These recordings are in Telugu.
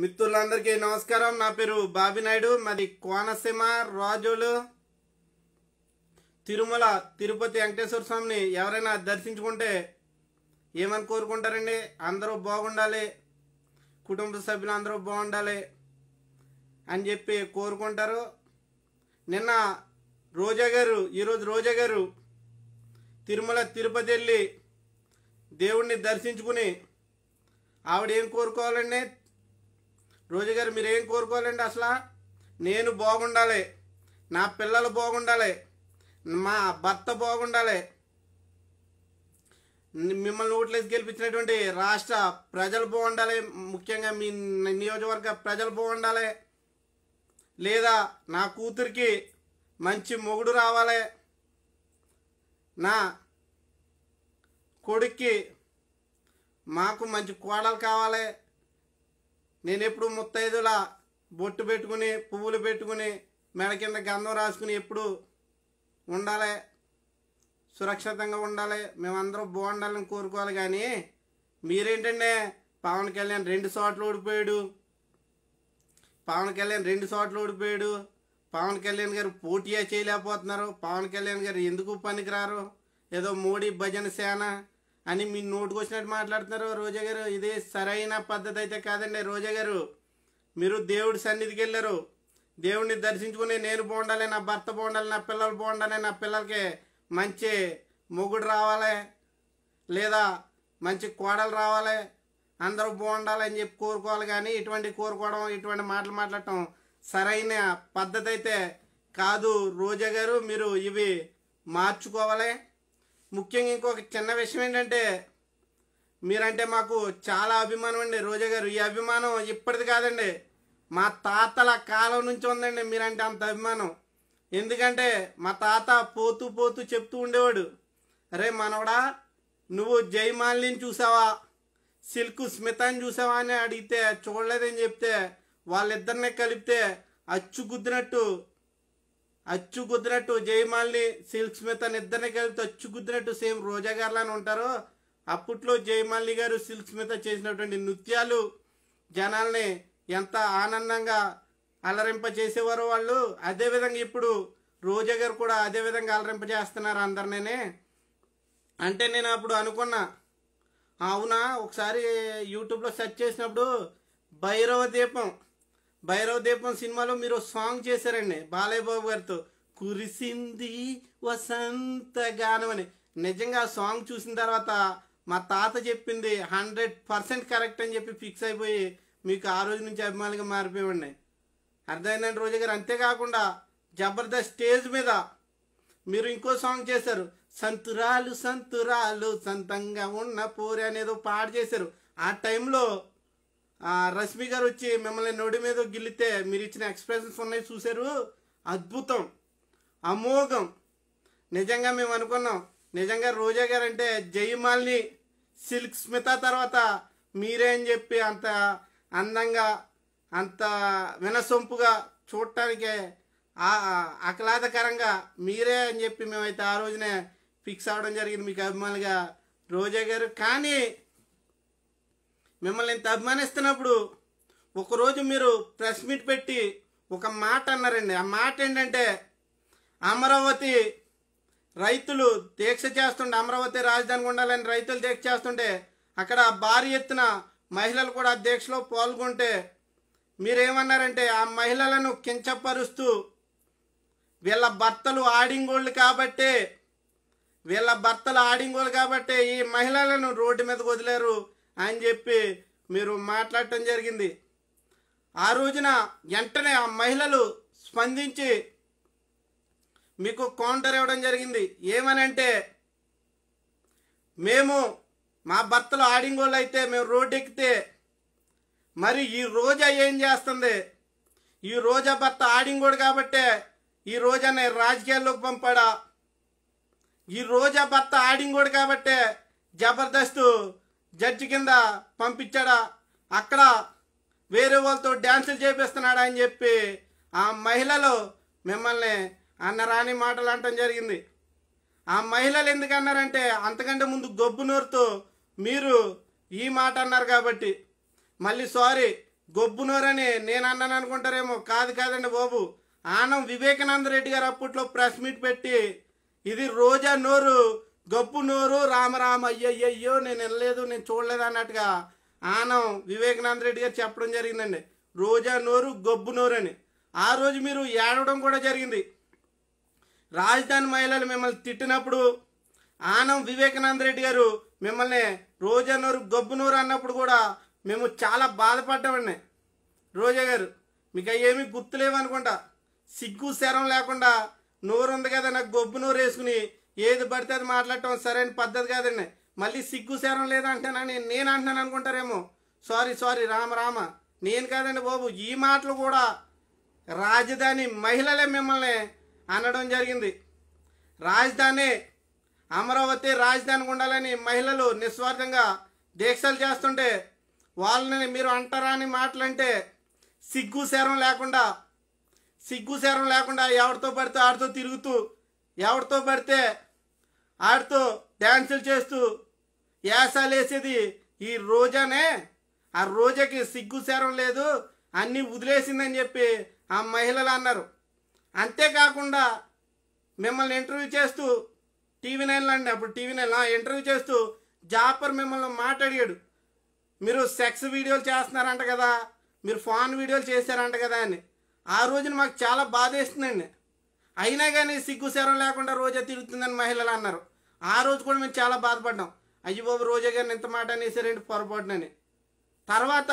మిత్రులందరికీ నమస్కారం నా పేరు బాబినాయుడు మాది కోనసీమ రాజులు తిరుమల తిరుపతి వెంకటేశ్వర స్వామిని ఎవరైనా దర్శించుకుంటే ఏమని కోరుకుంటారండి అందరూ బాగుండాలి కుటుంబ సభ్యులు అందరూ బాగుండాలి అని చెప్పి కోరుకుంటారు నిన్న రోజా గారు ఈరోజు రోజా గారు తిరుమల తిరుపతి వెళ్ళి దేవుణ్ణి దర్శించుకుని ఆవిడ ఏం కోరుకోవాలండి రోజు గారు మీరేం కోరుకోవాలండి అసలు నేను బాగుండాలి నా పిల్లలు బాగుండాలి మా భర్త బాగుండాలి మిమ్మల్ని ఓట్లేసి గెలిపించినటువంటి రాష్ట్ర ప్రజలు బాగుండాలి ముఖ్యంగా మీ నియోజకవర్గ ప్రజలు బాగుండాలి లేదా నా కూతురికి మంచి మొగుడు రావాలి నా కొడుక్కి మాకు మంచి కోడలు కావాలి నేను ఎప్పుడు ముత్తైదులా బొట్టు పెట్టుకుని పువ్వులు పెట్టుకుని మెడ కింద గంధం రాసుకుని ఎప్పుడు ఉండాలి సురక్షితంగా ఉండాలి మేమందరం బాగుండాలని కోరుకోవాలి కానీ మీరేంటంటే పవన్ కళ్యాణ్ రెండు చోట్ల ఓడిపోయాడు పవన్ కళ్యాణ్ రెండు చోట్ల ఓడిపోయాడు పవన్ కళ్యాణ్ గారు పోటీయా చేయలేకపోతున్నారు పవన్ కళ్యాణ్ గారు ఎందుకు పనికిరారు ఏదో మోడీ భజన సేన అని మీ నోటుకు వచ్చినట్టు మాట్లాడుతున్నారు రోజా గారు ఇదే సరైన పద్ధతి అయితే కాదండి రోజా గారు మీరు దేవుడి సన్నిధికి వెళ్ళారు దేవుడిని దర్శించుకుని నేను బాగుండాలి నా భర్త బాగుండాలి నా పిల్లలు బాగుండాలి నా పిల్లలకి మంచి మొగుడు రావాలి లేదా మంచి కోడలు రావాలి అందరూ బాగుండాలి అని చెప్పి కోరుకోవాలి కానీ ఇటువంటి కోరుకోవడం ఇటువంటి మాటలు మాట్లాడటం సరైన పద్ధతి అయితే కాదు రోజా గారు మీరు ఇవి మార్చుకోవాలి ముఖ్యంగా ఇంకొక చిన్న విషయం ఏంటంటే మీరంటే మాకు చాలా అభిమానం అండి రోజా గారు ఈ అభిమానం ఇప్పటిది కాదండి మా తాతల కాలం నుంచి ఉందండి మీరంటే అంత అభిమానం ఎందుకంటే మా తాత పోతూ పోతూ చెప్తూ ఉండేవాడు అరే మనవడా నువ్వు జయమాలిని చూసావా సిల్క్ స్మితాన్ని చూసావా అని అడిగితే చూడలేదని చెప్తే వాళ్ళిద్దరినే కలిపితే అచ్చుగుద్దినట్టు అచ్చుగుద్దినట్టు జయమాలిని సిల్క్స్ మీద ఇద్దరిని కలిపి అచ్చుగుద్దినట్టు సేమ్ రోజా గారులానే ఉంటారో అప్పట్లో జయమాలిని గారు సిల్క్స్ మీద చేసినటువంటి నృత్యాలు జనాల్ని ఎంత ఆనందంగా అలరింప చేసేవారు వాళ్ళు అదేవిధంగా ఇప్పుడు రోజా గారు కూడా అదేవిధంగా అలరింప చేస్తున్నారు అందరినీ అంటే నేను అప్పుడు అనుకున్నా అవునా ఒకసారి యూట్యూబ్లో సెర్చ్ చేసినప్పుడు భైరవ దీపం భైరవ దీపం సినిమాలో మీరు సాంగ్ చేశారండి బాలయ్య బాబు గారితో కురిసింది వసంత గానం అని నిజంగా సాంగ్ చూసిన తర్వాత మా తాత చెప్పింది హండ్రెడ్ పర్సెంట్ కరెక్ట్ అని చెప్పి ఫిక్స్ అయిపోయి మీకు ఆ రోజు నుంచి అభిమానులుగా మారిపోయామండి అర్థమైందండి రోజు గారు అంతేకాకుండా జబర్దస్త్ స్టేజ్ మీద మీరు ఇంకో సాంగ్ చేశారు సంతురాలు సంతురాలు సంతంగా ఉన్న పోరి అనేదో పాట చేశారు ఆ టైంలో రష్మి గారు వచ్చి మిమ్మల్ని నోడి మీద గిల్లితే మీరు ఇచ్చిన ఎక్స్ప్రెషన్స్ ఉన్నాయి చూశారు అద్భుతం అమోఘం నిజంగా మేము అనుకున్నాం నిజంగా రోజా గారు అంటే జయమాలిని సిల్క్ స్మిత తర్వాత మీరే అని చెప్పి అంత అందంగా అంత వినసొంపుగా చూడటానికి ఆహ్లాదకరంగా మీరే అని చెప్పి మేమైతే ఆ రోజునే ఫిక్స్ అవ్వడం జరిగింది మీకు అభిమానులుగా రోజా గారు కానీ మిమ్మల్ని ఇంత అభిమానిస్తున్నప్పుడు ఒకరోజు మీరు ప్రెస్ మీట్ పెట్టి ఒక మాట అన్నారండి ఆ మాట ఏంటంటే అమరావతి రైతులు దీక్ష చేస్తుండే అమరావతి రాజధాని ఉండాలని రైతులు దీక్ష చేస్తుంటే అక్కడ భారీ ఎత్తున మహిళలు కూడా దీక్షలో పాల్గొంటే మీరేమన్నారంటే ఆ మహిళలను కించపరుస్తూ వీళ్ళ భర్తలు ఆడింగోళ్ళు కాబట్టి వీళ్ళ భర్తలు ఆడింగోళ్ళు కాబట్టి ఈ మహిళలను రోడ్డు మీద వదిలేరు అని చెప్పి మీరు మాట్లాడటం జరిగింది ఆ రోజున వెంటనే ఆ మహిళలు స్పందించి మీకు కౌంటర్ ఇవ్వడం జరిగింది ఏమనంటే మేము మా భర్తలు ఆడింగోళ్ళు అయితే మేము రోడ్డు ఎక్కితే మరి ఈ రోజా ఏం చేస్తుంది ఈ రోజా భర్త ఆడింగోడు కాబట్టే ఈ రోజా నేను రాజకీయాల్లోకి పంపాడా ఈ రోజా భర్త ఆడింగోడు కాబట్టే జబర్దస్త్ జడ్జి కింద పంపించాడా అక్కడ వేరే వాళ్ళతో డ్యాన్సులు చేపిస్తున్నాడా అని చెప్పి ఆ మహిళలు మిమ్మల్ని అన్నరాని మాటలు అంటం జరిగింది ఆ మహిళలు ఎందుకు అన్నారంటే అంతకంటే ముందు గొబ్బు నోరుతో మీరు ఈ మాట అన్నారు కాబట్టి మళ్ళీ సారీ గొబ్బు నోరని నేను అన్నాను అనుకుంటారేమో కాదు కాదండి బాబు ఆనం వివేకానంద రెడ్డి గారు అప్పట్లో ప్రెస్ మీట్ పెట్టి ఇది రోజా నోరు నోరు రామరామ అయ్యయ్యో నేను వెళ్ళలేదు నేను చూడలేదు అన్నట్టుగా ఆనం వివేకానంద రెడ్డి గారు చెప్పడం జరిగిందండి రోజా నోరు గబ్బు నోరు అని ఆ రోజు మీరు ఏడవడం కూడా జరిగింది రాజధాని మహిళలు మిమ్మల్ని తిట్టినప్పుడు ఆనం వివేకానంద రెడ్డి గారు మిమ్మల్ని రోజా నోరు గబ్బు నోరు అన్నప్పుడు కూడా మేము చాలా బాధపడ్డామండి రోజా గారు మీకు అయ్యేమీ గుర్తులేవనుకుంటా సిగ్గు శరం లేకుండా నోరు ఉంది కదా నాకు గొబ్బు నోరు వేసుకుని ఏది పడితే అది మాట్లాడటం సరైన పద్ధతి కాదండి మళ్ళీ సిగ్గు సేరం లేదంటానని నేను అంటున్నాను అనుకుంటారేమో సారీ సారీ రామ రామ నేను కాదండి బాబు ఈ మాటలు కూడా రాజధాని మహిళలే మిమ్మల్ని అనడం జరిగింది రాజధాని అమరావతి రాజధానికి ఉండాలని మహిళలు నిస్వార్థంగా దీక్షలు చేస్తుంటే వాళ్ళని మీరు అంటారా అని మాటలంటే సేరం లేకుండా సిగ్గు సేరం లేకుండా ఎవరితో పడితే ఆడితో తిరుగుతూ ఎవరితో పడితే ఆడుతూ డ్యాన్సులు చేస్తూ యాసాలేసేది ఈ రోజానే ఆ రోజాకి సిగ్గు సేరం లేదు అన్నీ వదిలేసిందని చెప్పి ఆ మహిళలు అన్నారు అంతేకాకుండా మిమ్మల్ని ఇంటర్వ్యూ చేస్తూ టీవీ నైన్లో అండి అప్పుడు టీవీ నైన్ ఇంటర్వ్యూ చేస్తూ జాపర్ మిమ్మల్ని మాట్లాడాడు మీరు సెక్స్ వీడియోలు చేస్తున్నారంట కదా మీరు ఫోన్ వీడియోలు చేశారంట కదా అని ఆ రోజున మాకు చాలా బాధ వేస్తుందండి అయినా కానీ సిగ్గుసేరం లేకుండా రోజా తిరుగుతుందని మహిళలు అన్నారు ఆ రోజు కూడా మేము చాలా బాధపడ్డాం అయ్యి రోజా గారిని ఇంత మాట అనేసారండి పొరపాటునని తర్వాత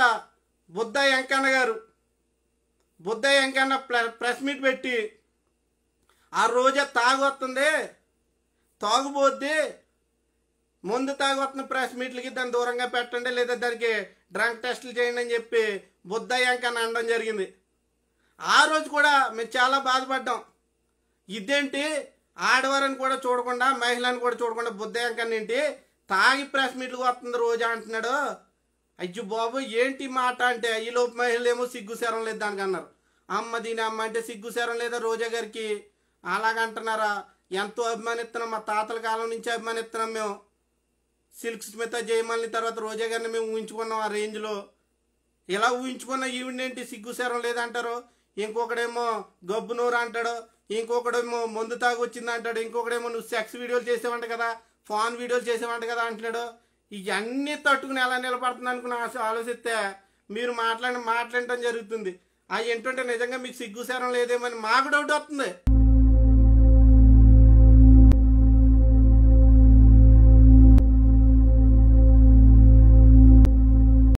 బుద్ధ వెంకన్న గారు బుద్ధ వెంకన్న ప్రెస్ మీట్ పెట్టి ఆ రోజా తాగొస్తుంది తాగుబోద్ది ముందు తాగొస్తున్న ప్రెస్ మీట్లకి దాన్ని దూరంగా పెట్టండి లేదా దానికి డ్రంక్ టెస్టులు చేయండి అని చెప్పి బుద్ధ వెంకన్న అనడం జరిగింది ఆ రోజు కూడా మేము చాలా బాధపడ్డాం ఇదేంటి ఆడవారిని కూడా చూడకుండా మహిళని కూడా చూడకుండా బుద్ధయంకన్ ఏంటి తాగి ప్రెస్ మీట్లు వస్తుంది రోజా అంటున్నాడు అయ్యో బాబు ఏంటి మాట అంటే ఈలోపు మహిళలేమో సిగ్గుసేరం లేదు దానికి అన్నారు అమ్మ దీని అమ్మ అంటే సిగ్గుసేరం లేదా రోజా గారికి అలాగంటున్నారా ఎంతో అభిమానిస్తున్నాం మా తాతల కాలం నుంచి అభిమానిస్తున్నాం మేము సిల్క్ స్మిత జయమాలని తర్వాత రోజా గారిని మేము ఊహించుకున్నాం ఆ రేంజ్లో ఇలా ఊహించుకున్న ఈవిడేంటి సిగ్గుసేరం లేదంటారు ఇంకొకడేమో గబ్బునూరు అంటాడు ఇంకొకడేమో మందు తాగు వచ్చింది అంటాడు ఇంకొకడేమో నువ్వు సెక్స్ వీడియోలు చేసేవంట కదా ఫోన్ వీడియోలు చేసేవంట కదా అంటున్నాడు ఇవన్నీ తట్టుకుని ఎలా నిలబడుతుంది అనుకుని ఆలోచిస్తే మీరు మాట్లాడి మాట్లాడటం జరుగుతుంది అవి ఏంటంటే నిజంగా మీకు సిగ్గుసారం లేదేమని మాకు డౌట్ వస్తుంది